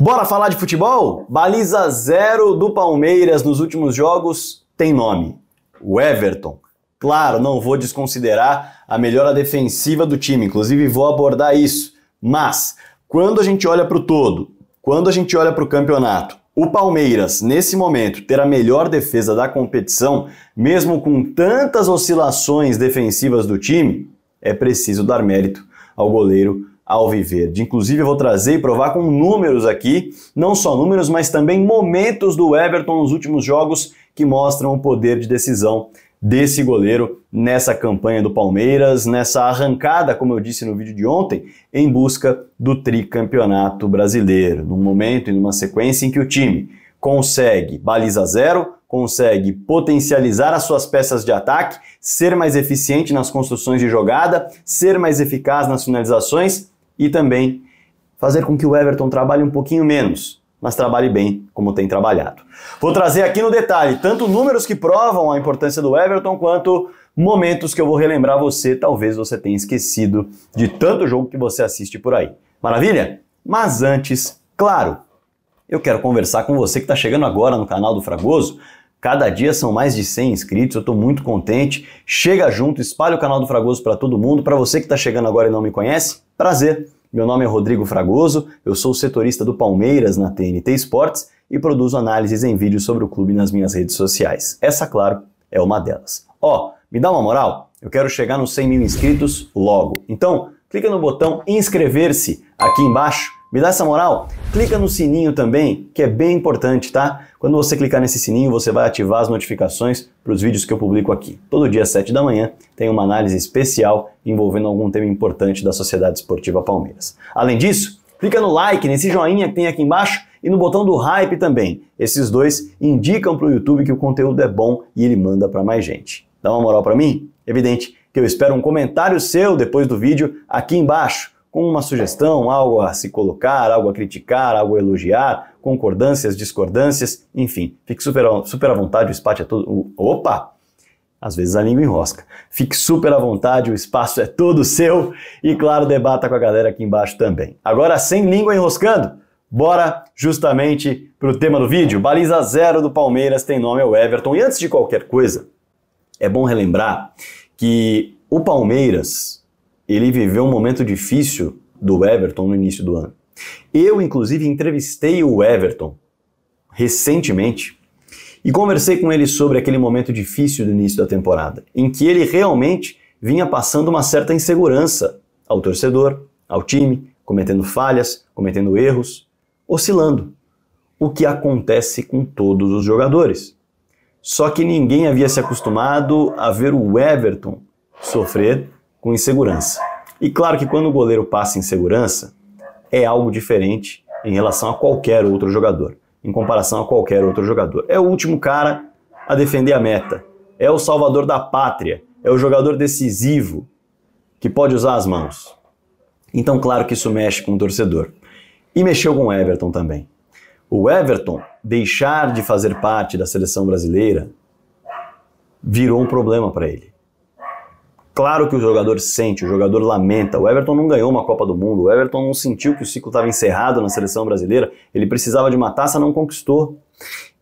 Bora falar de futebol? Baliza zero do Palmeiras nos últimos jogos tem nome: o Everton. Claro, não vou desconsiderar a melhora defensiva do time, inclusive vou abordar isso. Mas, quando a gente olha para o todo, quando a gente olha para o campeonato, o Palmeiras, nesse momento, ter a melhor defesa da competição, mesmo com tantas oscilações defensivas do time, é preciso dar mérito ao goleiro Alviverde. Inclusive, eu vou trazer e provar com números aqui, não só números, mas também momentos do Everton nos últimos jogos que mostram o poder de decisão desse goleiro nessa campanha do Palmeiras, nessa arrancada, como eu disse no vídeo de ontem, em busca do tricampeonato brasileiro, num momento e numa sequência em que o time consegue baliza zero, consegue potencializar as suas peças de ataque, ser mais eficiente nas construções de jogada, ser mais eficaz nas finalizações e também fazer com que o Everton trabalhe um pouquinho menos, mas trabalhe bem como tem trabalhado. Vou trazer aqui no detalhe tanto números que provam a importância do Everton quanto momentos que eu vou relembrar você, talvez você tenha esquecido de tanto jogo que você assiste por aí. Maravilha? Mas antes, claro, eu quero conversar com você que está chegando agora no canal do Fragoso Cada dia são mais de 100 inscritos, eu estou muito contente. Chega junto, espalha o canal do Fragoso para todo mundo. Para você que está chegando agora e não me conhece, prazer. Meu nome é Rodrigo Fragoso, eu sou setorista do Palmeiras na TNT Esportes e produzo análises em vídeo sobre o clube nas minhas redes sociais. Essa, claro, é uma delas. Ó, oh, me dá uma moral? Eu quero chegar nos 100 mil inscritos logo. Então, clica no botão inscrever-se aqui embaixo me dá essa moral? Clica no sininho também, que é bem importante, tá? Quando você clicar nesse sininho, você vai ativar as notificações para os vídeos que eu publico aqui. Todo dia às 7 da manhã tem uma análise especial envolvendo algum tema importante da Sociedade Esportiva Palmeiras. Além disso, clica no like, nesse joinha que tem aqui embaixo e no botão do hype também. Esses dois indicam para o YouTube que o conteúdo é bom e ele manda para mais gente. Dá uma moral para mim? Evidente que eu espero um comentário seu depois do vídeo aqui embaixo com uma sugestão, algo a se colocar, algo a criticar, algo a elogiar, concordâncias, discordâncias, enfim, fique super, super à vontade, o espaço é todo. Opa! Às vezes a língua enrosca. Fique super à vontade, o espaço é todo seu e, claro, debata com a galera aqui embaixo também. Agora, sem língua enroscando, bora justamente para o tema do vídeo. Baliza zero do Palmeiras tem nome ao é Everton. E antes de qualquer coisa, é bom relembrar que o Palmeiras ele viveu um momento difícil do Everton no início do ano. Eu, inclusive, entrevistei o Everton recentemente e conversei com ele sobre aquele momento difícil do início da temporada, em que ele realmente vinha passando uma certa insegurança ao torcedor, ao time, cometendo falhas, cometendo erros, oscilando. O que acontece com todos os jogadores. Só que ninguém havia se acostumado a ver o Everton sofrer com insegurança. E claro que quando o goleiro passa em segurança, é algo diferente em relação a qualquer outro jogador, em comparação a qualquer outro jogador. É o último cara a defender a meta, é o salvador da pátria, é o jogador decisivo que pode usar as mãos. Então, claro que isso mexe com o torcedor. E mexeu com o Everton também. O Everton deixar de fazer parte da seleção brasileira virou um problema para ele. Claro que o jogador sente, o jogador lamenta. O Everton não ganhou uma Copa do Mundo, o Everton não sentiu que o ciclo estava encerrado na seleção brasileira, ele precisava de uma taça, não conquistou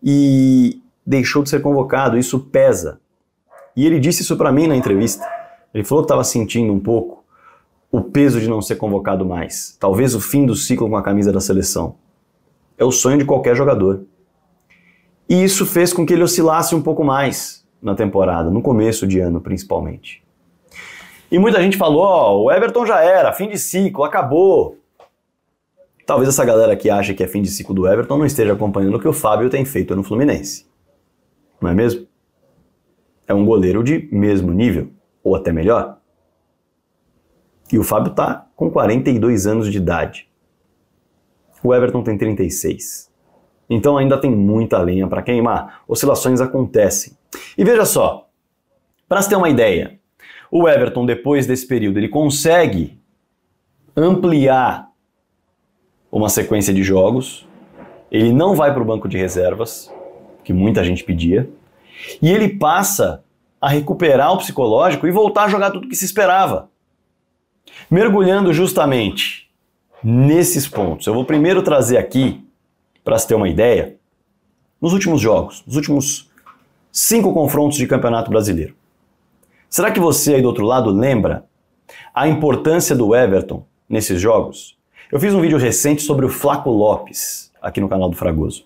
e deixou de ser convocado. Isso pesa. E ele disse isso para mim na entrevista. Ele falou que estava sentindo um pouco o peso de não ser convocado mais, talvez o fim do ciclo com a camisa da seleção. É o sonho de qualquer jogador. E isso fez com que ele oscilasse um pouco mais na temporada, no começo de ano principalmente. E muita gente falou: ó, oh, o Everton já era, fim de ciclo, acabou. Talvez essa galera que acha que é fim de ciclo do Everton não esteja acompanhando o que o Fábio tem feito no Fluminense. Não é mesmo? É um goleiro de mesmo nível, ou até melhor. E o Fábio tá com 42 anos de idade. O Everton tem 36. Então ainda tem muita lenha para queimar. Oscilações acontecem. E veja só, para se ter uma ideia, o Everton, depois desse período, ele consegue ampliar uma sequência de jogos. Ele não vai para o banco de reservas, que muita gente pedia, e ele passa a recuperar o psicológico e voltar a jogar tudo que se esperava. Mergulhando justamente nesses pontos. Eu vou primeiro trazer aqui, para se ter uma ideia, nos últimos jogos, nos últimos cinco confrontos de Campeonato Brasileiro. Será que você aí do outro lado lembra a importância do Everton nesses jogos? Eu fiz um vídeo recente sobre o Flaco Lopes aqui no canal do Fragoso.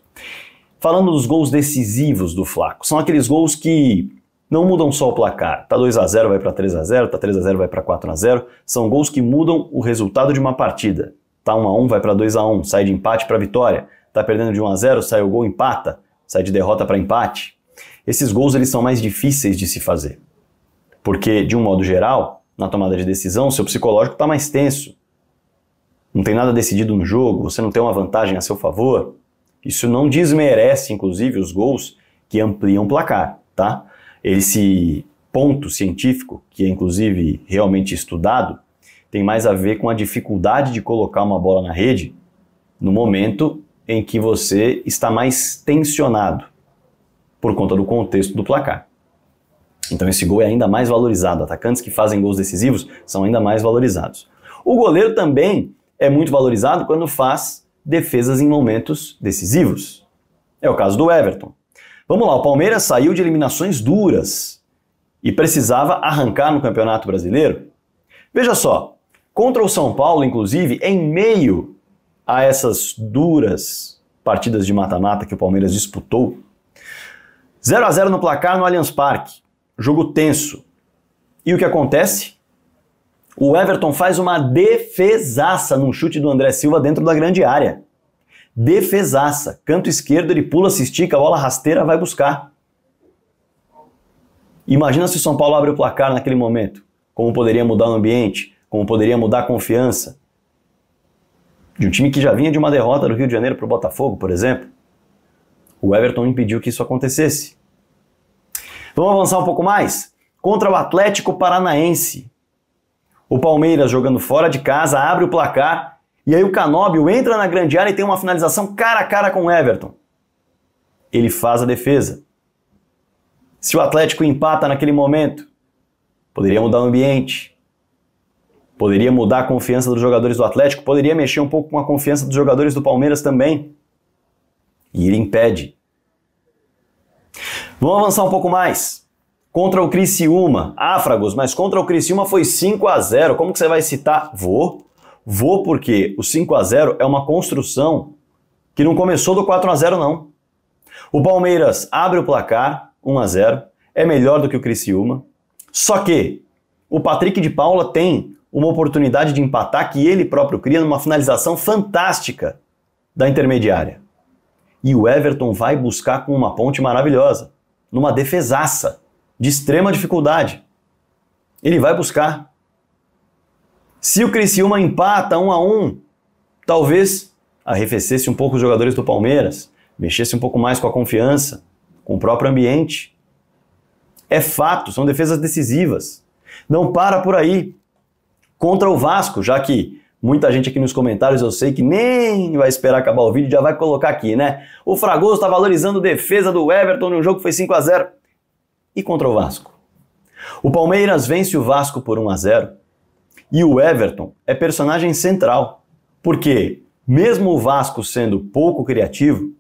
Falando dos gols decisivos do Flaco. São aqueles gols que não mudam só o placar. Tá 2 a 0 vai para 3 a 0, tá 3 a 0 vai para 4 a 0. São gols que mudam o resultado de uma partida. Tá 1 a 1 vai para 2 a 1, sai de empate para vitória. Tá perdendo de 1 a 0, sai o gol empata, sai de derrota para empate. Esses gols eles são mais difíceis de se fazer. Porque, de um modo geral, na tomada de decisão, seu psicológico está mais tenso. Não tem nada decidido no jogo, você não tem uma vantagem a seu favor. Isso não desmerece, inclusive, os gols que ampliam o placar, tá? Esse ponto científico, que é inclusive realmente estudado, tem mais a ver com a dificuldade de colocar uma bola na rede no momento em que você está mais tensionado por conta do contexto do placar. Então esse gol é ainda mais valorizado. Atacantes que fazem gols decisivos são ainda mais valorizados. O goleiro também é muito valorizado quando faz defesas em momentos decisivos. É o caso do Everton. Vamos lá, o Palmeiras saiu de eliminações duras e precisava arrancar no Campeonato Brasileiro. Veja só, contra o São Paulo, inclusive, em meio a essas duras partidas de mata-mata que o Palmeiras disputou, 0 a 0 no placar no Allianz Parque jogo tenso. E o que acontece? O Everton faz uma defesaça num chute do André Silva dentro da grande área. Defesaça. Canto esquerdo, ele pula, se estica, a bola rasteira vai buscar. Imagina se o São Paulo abre o placar naquele momento. Como poderia mudar o ambiente, como poderia mudar a confiança. De um time que já vinha de uma derrota do Rio de Janeiro para o Botafogo, por exemplo. O Everton impediu que isso acontecesse. Vamos avançar um pouco mais? Contra o Atlético Paranaense. O Palmeiras jogando fora de casa, abre o placar e aí o Canóbio entra na grande área e tem uma finalização cara a cara com o Everton. Ele faz a defesa. Se o Atlético empata naquele momento, poderia mudar o ambiente, poderia mudar a confiança dos jogadores do Atlético, poderia mexer um pouco com a confiança dos jogadores do Palmeiras também. E ele impede. Vamos avançar um pouco mais. Contra o Criciúma, Áfragos, mas contra o Criciúma foi 5 a 0 Como que você vai citar? Vou. Vou porque o 5 a 0 é uma construção que não começou do 4 a 0 não. O Palmeiras abre o placar, 1 a 0 é melhor do que o Criciúma. Só que o Patrick de Paula tem uma oportunidade de empatar que ele próprio cria numa finalização fantástica da intermediária. E o Everton vai buscar com uma ponte maravilhosa numa defesaça de extrema dificuldade. Ele vai buscar. Se o Criciúma empata um a um, talvez arrefecesse um pouco os jogadores do Palmeiras, mexesse um pouco mais com a confiança, com o próprio ambiente. É fato, são defesas decisivas. Não para por aí. Contra o Vasco, já que Muita gente aqui nos comentários, eu sei que nem vai esperar acabar o vídeo, já vai colocar aqui, né? O Fragoso está valorizando defesa do Everton no jogo que foi 5 a 0 E contra o Vasco? O Palmeiras vence o Vasco por 1 a 0 e o Everton é personagem central, porque mesmo o Vasco sendo pouco criativo,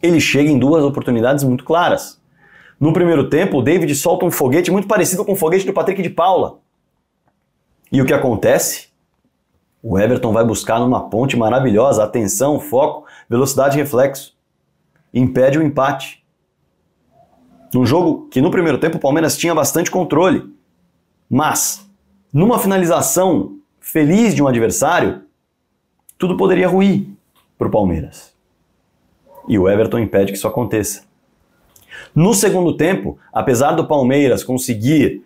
ele chega em duas oportunidades muito claras. No primeiro tempo, o David solta um foguete muito parecido com o foguete do Patrick de Paula. E o que acontece? O Everton vai buscar numa ponte maravilhosa, atenção, foco, velocidade e reflexo. Impede o empate. Num jogo que no primeiro tempo o Palmeiras tinha bastante controle, mas numa finalização feliz de um adversário, tudo poderia ruir para o Palmeiras. E o Everton impede que isso aconteça. No segundo tempo, apesar do Palmeiras conseguir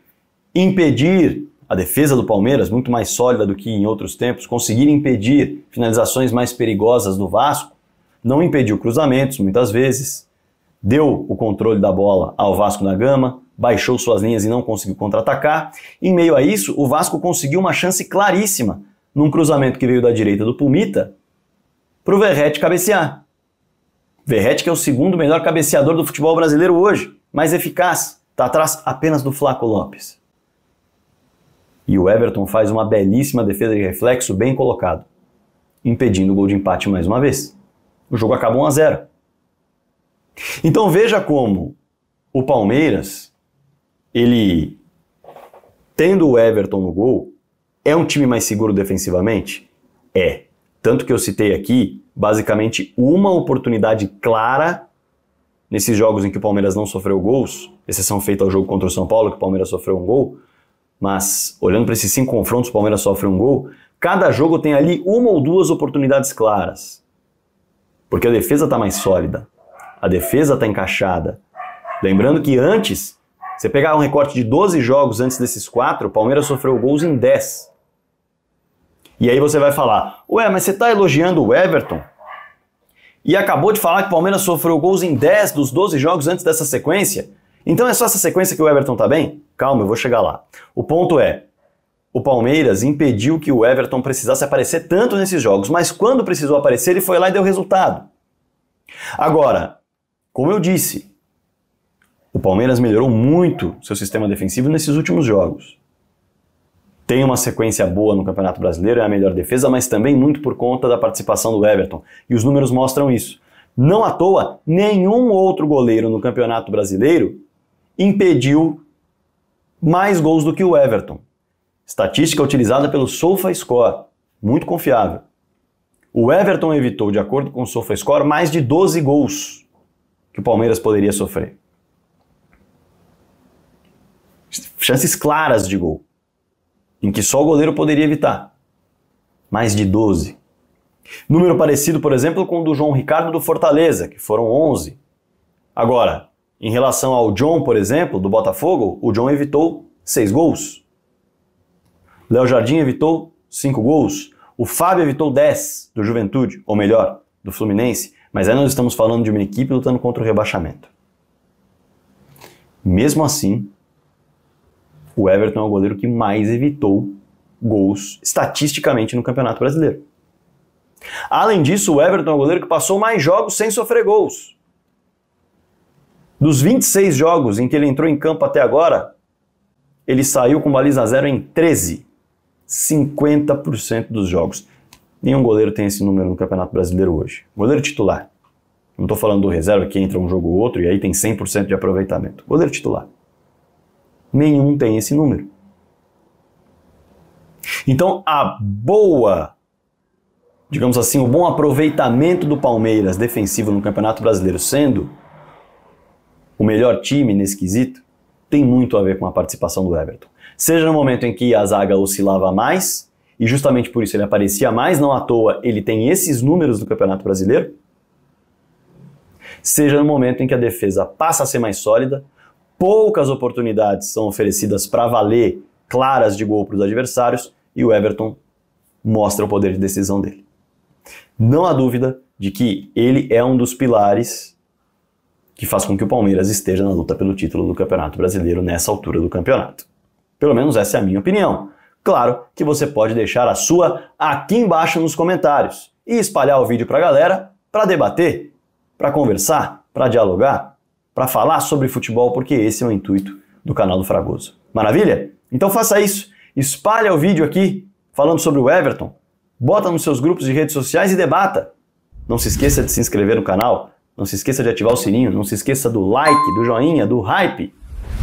impedir a defesa do Palmeiras, muito mais sólida do que em outros tempos, conseguir impedir finalizações mais perigosas do Vasco, não impediu cruzamentos muitas vezes, deu o controle da bola ao Vasco na Gama, baixou suas linhas e não conseguiu contra-atacar. Em meio a isso, o Vasco conseguiu uma chance claríssima num cruzamento que veio da direita do Pumita para o Verrete cabecear. Verrete que é o segundo melhor cabeceador do futebol brasileiro hoje, mais eficaz, está atrás apenas do Flaco Lopes. E o Everton faz uma belíssima defesa de reflexo bem colocado, impedindo o gol de empate mais uma vez. O jogo acaba 1 a 0. Então veja como o Palmeiras, ele tendo o Everton no gol, é um time mais seguro defensivamente? É. Tanto que eu citei aqui, basicamente, uma oportunidade clara nesses jogos em que o Palmeiras não sofreu gols, exceção feita ao jogo contra o São Paulo, que o Palmeiras sofreu um gol, mas, olhando para esses cinco confrontos, o Palmeiras sofre um gol. Cada jogo tem ali uma ou duas oportunidades claras. Porque a defesa está mais sólida. A defesa está encaixada. Lembrando que antes, você pegar um recorte de 12 jogos antes desses quatro, o Palmeiras sofreu gols em 10. E aí você vai falar: Ué, mas você está elogiando o Everton? E acabou de falar que o Palmeiras sofreu gols em 10 dos 12 jogos antes dessa sequência? Então é só essa sequência que o Everton tá bem? Calma, eu vou chegar lá. O ponto é, o Palmeiras impediu que o Everton precisasse aparecer tanto nesses jogos, mas quando precisou aparecer, ele foi lá e deu resultado. Agora, como eu disse, o Palmeiras melhorou muito seu sistema defensivo nesses últimos jogos. Tem uma sequência boa no Campeonato Brasileiro, é a melhor defesa, mas também muito por conta da participação do Everton. E os números mostram isso. Não à toa, nenhum outro goleiro no Campeonato Brasileiro impediu mais gols do que o Everton. Estatística utilizada pelo SofaScore, muito confiável. O Everton evitou, de acordo com o SofaScore, mais de 12 gols que o Palmeiras poderia sofrer. Chances claras de gol, em que só o goleiro poderia evitar. Mais de 12. Número parecido, por exemplo, com o do João Ricardo do Fortaleza, que foram 11. Agora, em relação ao John, por exemplo, do Botafogo, o John evitou seis gols. Léo Jardim evitou cinco gols. O Fábio evitou 10 do Juventude, ou melhor, do Fluminense. Mas aí nós estamos falando de uma equipe lutando contra o rebaixamento. Mesmo assim, o Everton é o goleiro que mais evitou gols estatisticamente no Campeonato Brasileiro. Além disso, o Everton é o goleiro que passou mais jogos sem sofrer gols. Dos 26 jogos em que ele entrou em campo até agora, ele saiu com baliza zero em 13. 50% dos jogos. Nenhum goleiro tem esse número no Campeonato Brasileiro hoje. Goleiro titular. Não estou falando do reserva que entra um jogo ou outro e aí tem 100% de aproveitamento. Goleiro titular. Nenhum tem esse número. Então, a boa, digamos assim, o bom aproveitamento do Palmeiras defensivo no Campeonato Brasileiro sendo o melhor time nesse quesito tem muito a ver com a participação do Everton. Seja no momento em que a zaga oscilava mais, e justamente por isso ele aparecia mais, não à toa ele tem esses números do Campeonato Brasileiro, seja no momento em que a defesa passa a ser mais sólida, poucas oportunidades são oferecidas para valer, claras de gol para os adversários, e o Everton mostra o poder de decisão dele. Não há dúvida de que ele é um dos pilares que faz com que o Palmeiras esteja na luta pelo título do Campeonato Brasileiro nessa altura do campeonato. Pelo menos essa é a minha opinião. Claro que você pode deixar a sua aqui embaixo nos comentários e espalhar o vídeo para a galera para debater, para conversar, para dialogar, para falar sobre futebol, porque esse é o intuito do canal do Fragoso. Maravilha? Então faça isso. Espalha o vídeo aqui falando sobre o Everton. Bota nos seus grupos de redes sociais e debata. Não se esqueça de se inscrever no canal, não se esqueça de ativar o sininho, não se esqueça do like, do joinha, do hype.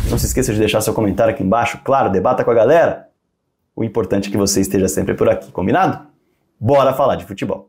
Não se esqueça de deixar seu comentário aqui embaixo, claro, debata com a galera. O importante é que você esteja sempre por aqui, combinado? Bora falar de futebol.